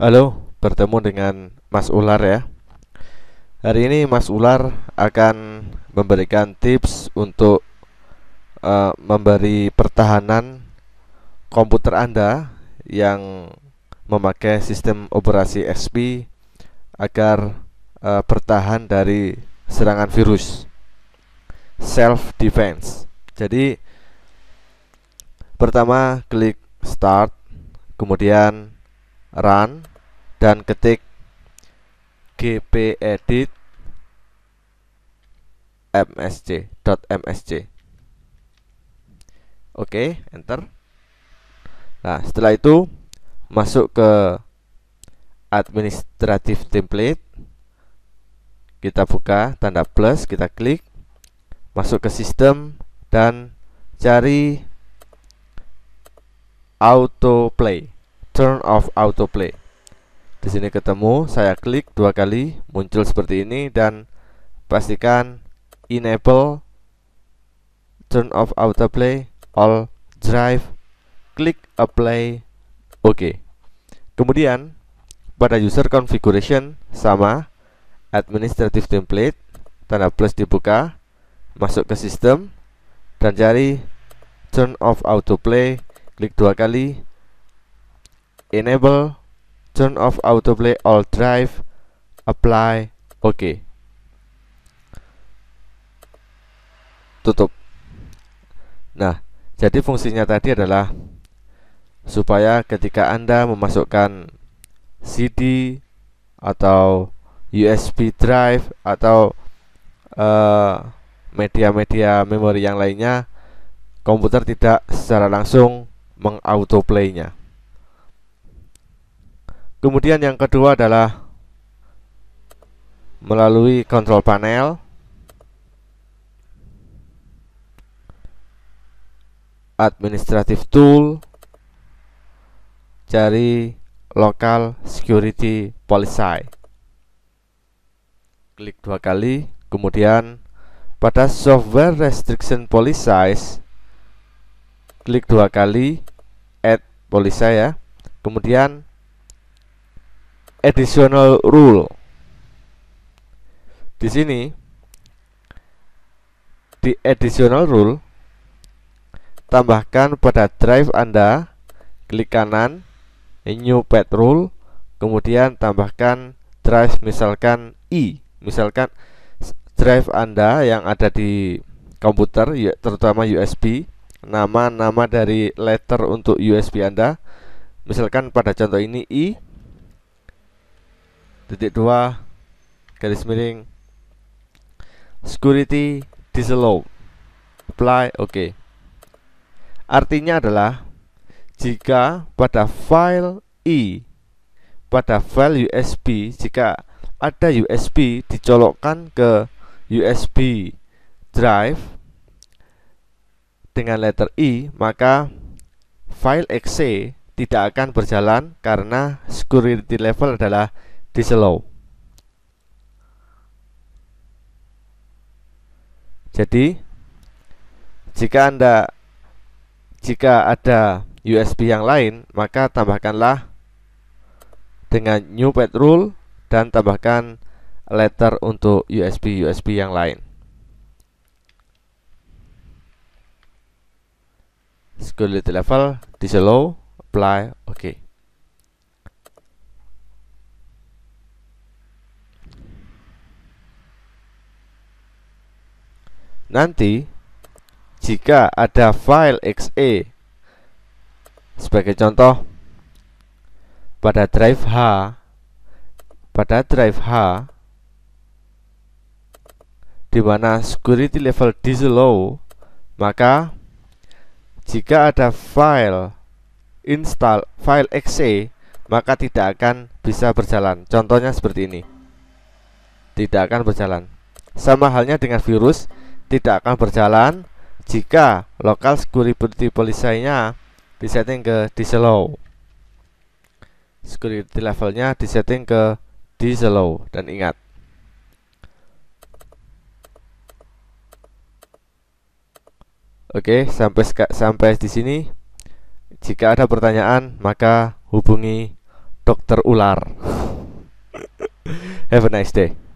Halo, bertemu dengan Mas Ular ya. Hari ini Mas Ular akan memberikan tips untuk uh, memberi pertahanan komputer Anda yang memakai sistem operasi XP agar uh, bertahan dari serangan virus. Self defense. Jadi pertama klik start, kemudian run dan ketik gpedit msc.msc oke okay, enter nah setelah itu masuk ke administrative template kita buka tanda plus kita klik masuk ke sistem dan cari autoplay turn off autoplay di sini ketemu, saya klik dua kali, muncul seperti ini dan pastikan enable turn off autoplay all drive, klik apply, oke. Okay. Kemudian pada user configuration sama administrative template tanda plus dibuka, masuk ke sistem dan cari turn off autoplay, klik dua kali enable turn off autoplay all drive apply oke tutup nah jadi fungsinya tadi adalah supaya ketika Anda memasukkan CD atau USB drive atau eh, media-media uh, memori yang lainnya komputer tidak secara langsung mengautoplaynya. Kemudian yang kedua adalah melalui Control panel administrative tool cari local security policy klik dua kali kemudian pada software restriction policies klik dua kali add policy ya kemudian additional rule. Di sini di additional rule tambahkan pada drive Anda klik kanan new pet rule kemudian tambahkan drive misalkan i misalkan drive Anda yang ada di komputer terutama USB nama-nama dari letter untuk USB Anda misalkan pada contoh ini i titik dua garis miring security disallow apply oke okay. artinya adalah jika pada file i pada file USB jika ada USB dicolokkan ke USB drive dengan letter i maka file exe tidak akan berjalan karena security level adalah diselow Jadi jika Anda jika ada USB yang lain, maka tambahkanlah dengan new pad rule dan tambahkan letter untuk USB USB yang lain. Scroll level, diselow apply, Nanti jika ada file XE sebagai contoh pada drive H pada drive H di mana security level di low maka jika ada file install file XE maka tidak akan bisa berjalan contohnya seperti ini tidak akan berjalan sama halnya dengan virus tidak akan berjalan jika lokal security policy-nya disetting ke disallow. Security levelnya disetting ke disallow dan ingat Oke, sampai sampai di sini. Jika ada pertanyaan, maka hubungi dokter ular. Have a nice day.